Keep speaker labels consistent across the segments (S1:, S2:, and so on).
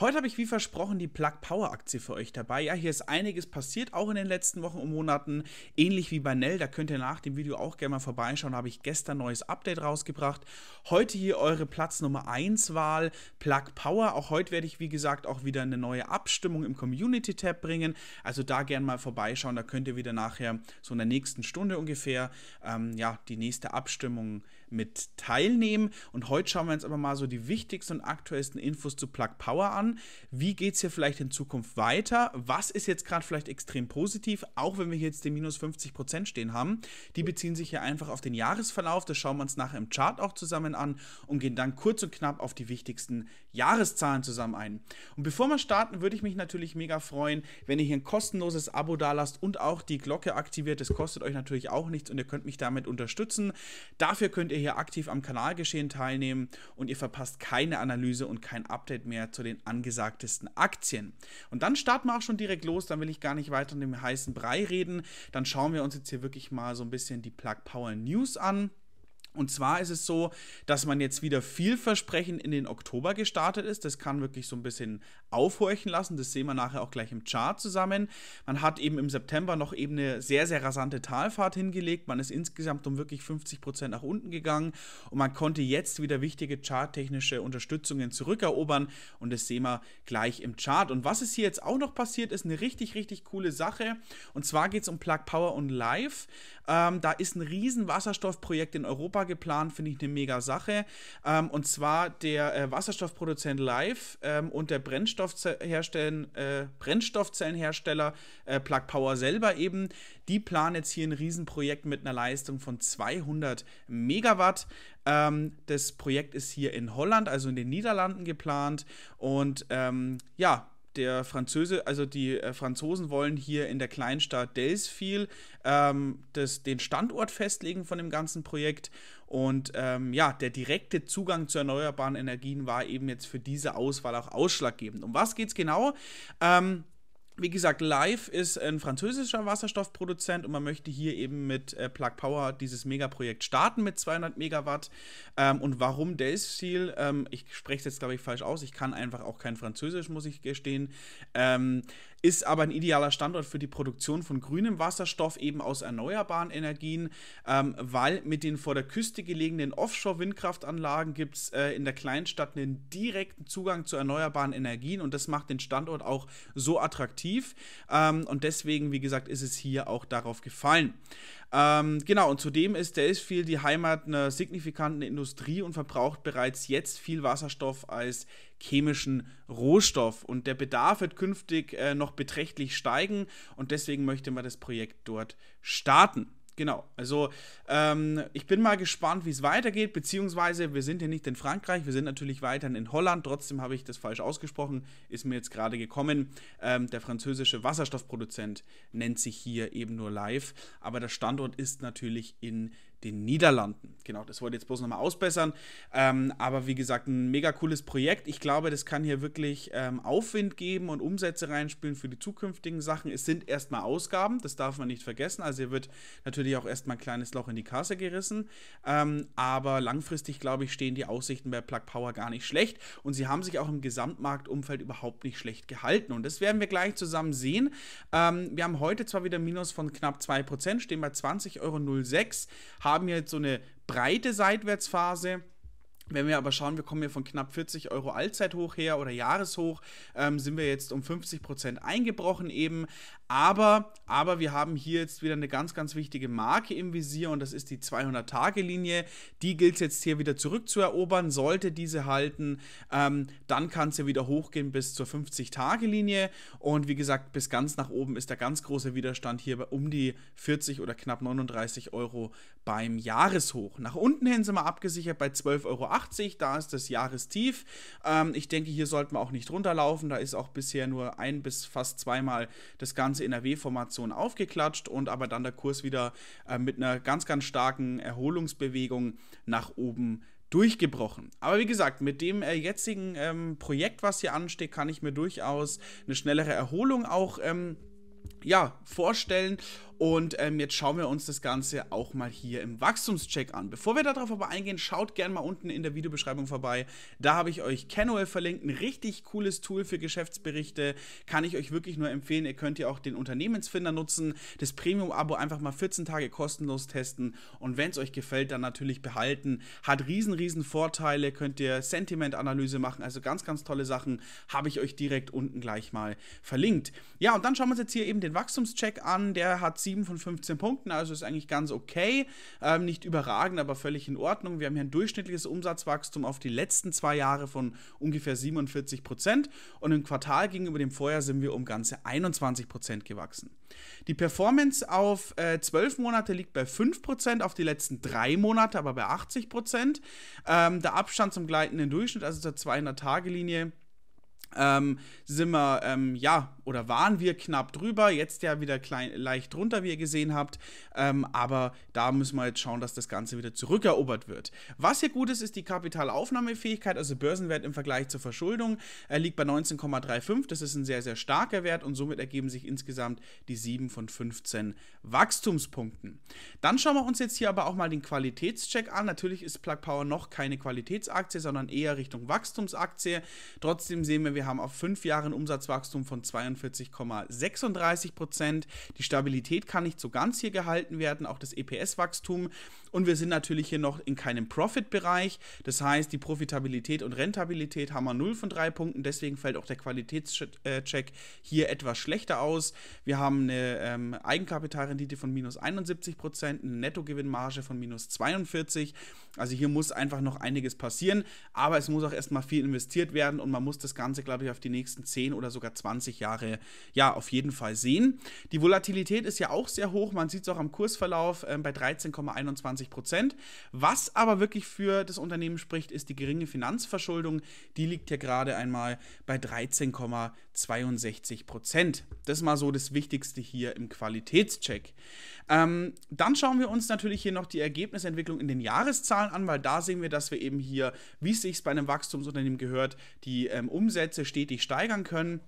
S1: Heute habe ich wie versprochen die Plug Power Aktie für euch dabei. Ja, hier ist einiges passiert, auch in den letzten Wochen und Monaten. Ähnlich wie bei Nell, da könnt ihr nach dem Video auch gerne mal vorbeischauen. Da habe ich gestern neues Update rausgebracht. Heute hier eure Platz Nummer 1 Wahl, Plug Power. Auch heute werde ich, wie gesagt, auch wieder eine neue Abstimmung im Community Tab bringen. Also da gerne mal vorbeischauen. Da könnt ihr wieder nachher so in der nächsten Stunde ungefähr ähm, ja, die nächste Abstimmung mit teilnehmen. Und heute schauen wir uns aber mal so die wichtigsten und aktuellsten Infos zu Plug Power an wie geht es hier vielleicht in Zukunft weiter, was ist jetzt gerade vielleicht extrem positiv, auch wenn wir hier jetzt den minus 50 Prozent stehen haben. Die beziehen sich hier einfach auf den Jahresverlauf, das schauen wir uns nachher im Chart auch zusammen an und gehen dann kurz und knapp auf die wichtigsten Jahreszahlen zusammen ein. Und bevor wir starten, würde ich mich natürlich mega freuen, wenn ihr hier ein kostenloses Abo dalasst und auch die Glocke aktiviert. Das kostet euch natürlich auch nichts und ihr könnt mich damit unterstützen. Dafür könnt ihr hier aktiv am Kanalgeschehen teilnehmen und ihr verpasst keine Analyse und kein Update mehr zu den anderen angesagtesten Aktien. Und dann starten wir auch schon direkt los, dann will ich gar nicht weiter in dem heißen Brei reden. Dann schauen wir uns jetzt hier wirklich mal so ein bisschen die Plug Power News an. Und zwar ist es so, dass man jetzt wieder vielversprechend in den Oktober gestartet ist. Das kann wirklich so ein bisschen aufhorchen lassen. Das sehen wir nachher auch gleich im Chart zusammen. Man hat eben im September noch eben eine sehr, sehr rasante Talfahrt hingelegt. Man ist insgesamt um wirklich 50 nach unten gegangen und man konnte jetzt wieder wichtige charttechnische Unterstützungen zurückerobern. Und das sehen wir gleich im Chart. Und was ist hier jetzt auch noch passiert, ist eine richtig, richtig coole Sache. Und zwar geht es um Plug Power und Live. Ähm, da ist ein riesen Wasserstoffprojekt in Europa Java geplant, finde ich eine mega Sache. Ähm, und zwar der äh, Wasserstoffproduzent Live ähm, und der äh, Brennstoffzellenhersteller äh, Plug Power selber eben, die planen jetzt hier ein Riesenprojekt mit einer Leistung von 200 Megawatt. Ähm, das Projekt ist hier in Holland, also in den Niederlanden geplant. Und ähm, ja, der Franzose, also die äh, Franzosen wollen hier in der Kleinstadt Delsfield ähm, das, den Standort festlegen von dem ganzen Projekt. Und ähm, ja, der direkte Zugang zu erneuerbaren Energien war eben jetzt für diese Auswahl auch ausschlaggebend. Um was geht es genau? Ähm, wie gesagt, Live ist ein französischer Wasserstoffproduzent und man möchte hier eben mit äh, Plug Power dieses Megaprojekt starten mit 200 Megawatt. Ähm, und warum Delfziel? Ähm, ich spreche es jetzt, glaube ich, falsch aus. Ich kann einfach auch kein Französisch, muss ich gestehen. Ähm, ist aber ein idealer Standort für die Produktion von grünem Wasserstoff eben aus erneuerbaren Energien, ähm, weil mit den vor der Küste gelegenen Offshore-Windkraftanlagen gibt es äh, in der Kleinstadt einen direkten Zugang zu erneuerbaren Energien und das macht den Standort auch so attraktiv. Ähm, und deswegen, wie gesagt, ist es hier auch darauf gefallen. Ähm, genau, und zudem ist der Isfiel die Heimat einer signifikanten Industrie und verbraucht bereits jetzt viel Wasserstoff als chemischen Rohstoff. Und der Bedarf wird künftig äh, noch beträchtlich steigen und deswegen möchte man das Projekt dort starten. Genau, also ähm, ich bin mal gespannt, wie es weitergeht, beziehungsweise wir sind hier nicht in Frankreich, wir sind natürlich weiterhin in Holland, trotzdem habe ich das falsch ausgesprochen, ist mir jetzt gerade gekommen. Ähm, der französische Wasserstoffproduzent nennt sich hier eben nur Live, aber der Standort ist natürlich in den Niederlanden. Genau, das wollte ich jetzt bloß nochmal ausbessern. Ähm, aber wie gesagt, ein mega cooles Projekt. Ich glaube, das kann hier wirklich ähm, Aufwind geben und Umsätze reinspielen für die zukünftigen Sachen. Es sind erstmal Ausgaben, das darf man nicht vergessen. Also hier wird natürlich auch erstmal ein kleines Loch in die Kasse gerissen. Ähm, aber langfristig, glaube ich, stehen die Aussichten bei Plug Power gar nicht schlecht. Und sie haben sich auch im Gesamtmarktumfeld überhaupt nicht schlecht gehalten. Und das werden wir gleich zusammen sehen. Ähm, wir haben heute zwar wieder Minus von knapp 2%, stehen bei 20,06 Euro, haben jetzt so eine breite Seitwärtsphase wenn wir aber schauen, wir kommen hier von knapp 40 Euro Allzeithoch her oder Jahreshoch, ähm, sind wir jetzt um 50 Prozent eingebrochen eben. Aber, aber wir haben hier jetzt wieder eine ganz, ganz wichtige Marke im Visier und das ist die 200-Tage-Linie. Die gilt es jetzt hier wieder zurückzuerobern. Sollte diese halten, ähm, dann kann es ja wieder hochgehen bis zur 50-Tage-Linie. Und wie gesagt, bis ganz nach oben ist der ganz große Widerstand hier bei um die 40 oder knapp 39 Euro beim Jahreshoch. Nach unten hin sind wir abgesichert bei 12,80 Euro. 80, da ist das Jahrestief. Ähm, ich denke, hier sollten wir auch nicht runterlaufen. Da ist auch bisher nur ein bis fast zweimal das ganze NRW-Formation aufgeklatscht und aber dann der Kurs wieder äh, mit einer ganz, ganz starken Erholungsbewegung nach oben durchgebrochen. Aber wie gesagt, mit dem äh, jetzigen ähm, Projekt, was hier ansteht, kann ich mir durchaus eine schnellere Erholung auch ähm, ja, vorstellen. Und ähm, jetzt schauen wir uns das Ganze auch mal hier im Wachstumscheck an. Bevor wir darauf aber eingehen, schaut gerne mal unten in der Videobeschreibung vorbei. Da habe ich euch Canoe verlinkt, ein richtig cooles Tool für Geschäftsberichte. Kann ich euch wirklich nur empfehlen. Ihr könnt ja auch den Unternehmensfinder nutzen, das Premium-Abo einfach mal 14 Tage kostenlos testen. Und wenn es euch gefällt, dann natürlich behalten. Hat riesen, riesen Vorteile. Könnt ihr Sentiment-Analyse machen. Also ganz, ganz tolle Sachen habe ich euch direkt unten gleich mal verlinkt. Ja, und dann schauen wir uns jetzt hier eben den den Wachstumscheck an, der hat 7 von 15 Punkten, also ist eigentlich ganz okay. Ähm, nicht überragend, aber völlig in Ordnung. Wir haben hier ein durchschnittliches Umsatzwachstum auf die letzten zwei Jahre von ungefähr 47 Prozent und im Quartal gegenüber dem Vorjahr sind wir um ganze 21 Prozent gewachsen. Die Performance auf äh, 12 Monate liegt bei 5%, Prozent, auf die letzten drei Monate aber bei 80%. Ähm, der Abstand zum gleitenden Durchschnitt, also zur 200-Tage-Linie, ähm, sind wir, ähm, ja, oder waren wir knapp drüber, jetzt ja wieder klein, leicht drunter, wie ihr gesehen habt. Ähm, aber da müssen wir jetzt schauen, dass das Ganze wieder zurückerobert wird. Was hier gut ist, ist die Kapitalaufnahmefähigkeit, also Börsenwert im Vergleich zur Verschuldung, Er äh, liegt bei 19,35. Das ist ein sehr, sehr starker Wert und somit ergeben sich insgesamt die 7 von 15 Wachstumspunkten. Dann schauen wir uns jetzt hier aber auch mal den Qualitätscheck an. Natürlich ist Plug Power noch keine Qualitätsaktie, sondern eher Richtung Wachstumsaktie. Trotzdem sehen wir, wir haben auf fünf Jahren Umsatzwachstum von 22 42,36 Prozent. Die Stabilität kann nicht so ganz hier gehalten werden, auch das EPS-Wachstum. Und wir sind natürlich hier noch in keinem Profit-Bereich. Das heißt, die Profitabilität und Rentabilität haben wir 0 von 3 Punkten. Deswegen fällt auch der Qualitätscheck hier etwas schlechter aus. Wir haben eine ähm, Eigenkapitalrendite von minus 71 Prozent, eine Nettogewinnmarge von minus 42. Also hier muss einfach noch einiges passieren. Aber es muss auch erstmal viel investiert werden und man muss das Ganze, glaube ich, auf die nächsten 10 oder sogar 20 Jahre Jahre ja auf jeden Fall sehen. Die Volatilität ist ja auch sehr hoch, man sieht es auch am Kursverlauf äh, bei 13,21 Prozent. Was aber wirklich für das Unternehmen spricht, ist die geringe Finanzverschuldung. Die liegt ja gerade einmal bei 13,62 Prozent. Das ist mal so das Wichtigste hier im Qualitätscheck. Ähm, dann schauen wir uns natürlich hier noch die Ergebnisentwicklung in den Jahreszahlen an, weil da sehen wir, dass wir eben hier, wie es sich bei einem Wachstumsunternehmen gehört, die ähm, Umsätze stetig steigern können.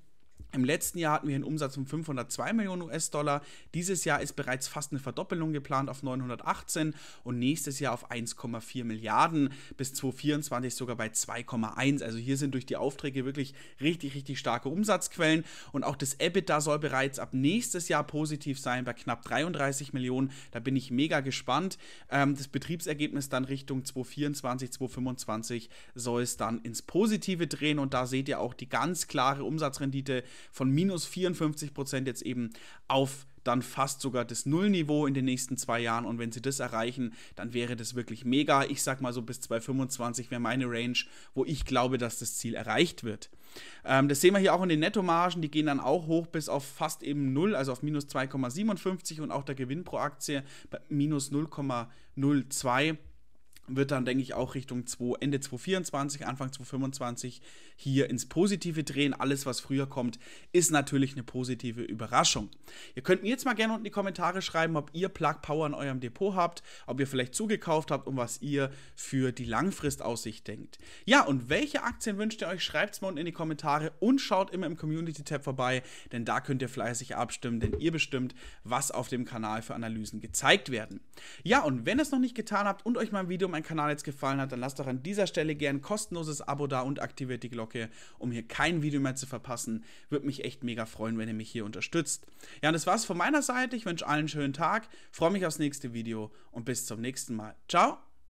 S1: Im letzten Jahr hatten wir einen Umsatz von 502 Millionen US-Dollar. Dieses Jahr ist bereits fast eine Verdoppelung geplant auf 918 und nächstes Jahr auf 1,4 Milliarden, bis 2024 sogar bei 2,1. Also hier sind durch die Aufträge wirklich richtig, richtig starke Umsatzquellen und auch das EBITDA soll bereits ab nächstes Jahr positiv sein bei knapp 33 Millionen. Da bin ich mega gespannt. Ähm, das Betriebsergebnis dann Richtung 2024, 2025 soll es dann ins Positive drehen und da seht ihr auch die ganz klare Umsatzrendite von minus 54 Prozent jetzt eben auf dann fast sogar das Nullniveau in den nächsten zwei Jahren. Und wenn sie das erreichen, dann wäre das wirklich mega. Ich sag mal so bis 2025 wäre meine Range, wo ich glaube, dass das Ziel erreicht wird. Ähm, das sehen wir hier auch in den Nettomargen. Die gehen dann auch hoch bis auf fast eben null, also auf minus 2,57 und auch der Gewinn pro Aktie bei minus 0,02 wird dann, denke ich, auch Richtung 2, Ende 2024, Anfang 2025 hier ins Positive drehen. Alles, was früher kommt, ist natürlich eine positive Überraschung. Ihr könnt mir jetzt mal gerne unten in die Kommentare schreiben, ob ihr Plug Power in eurem Depot habt, ob ihr vielleicht zugekauft habt und was ihr für die Langfristaussicht denkt. Ja, und welche Aktien wünscht ihr euch? Schreibt es mal unten in die Kommentare und schaut immer im Community-Tab vorbei, denn da könnt ihr fleißig abstimmen, denn ihr bestimmt, was auf dem Kanal für Analysen gezeigt werden. Ja, und wenn ihr es noch nicht getan habt und euch mein Video mein Kanal jetzt gefallen hat, dann lasst doch an dieser Stelle gern kostenloses Abo da und aktiviert die Glocke, um hier kein Video mehr zu verpassen. Würde mich echt mega freuen, wenn ihr mich hier unterstützt. Ja, und das war's von meiner Seite. Ich wünsche allen einen schönen Tag, freue mich aufs nächste Video und bis zum nächsten Mal. Ciao!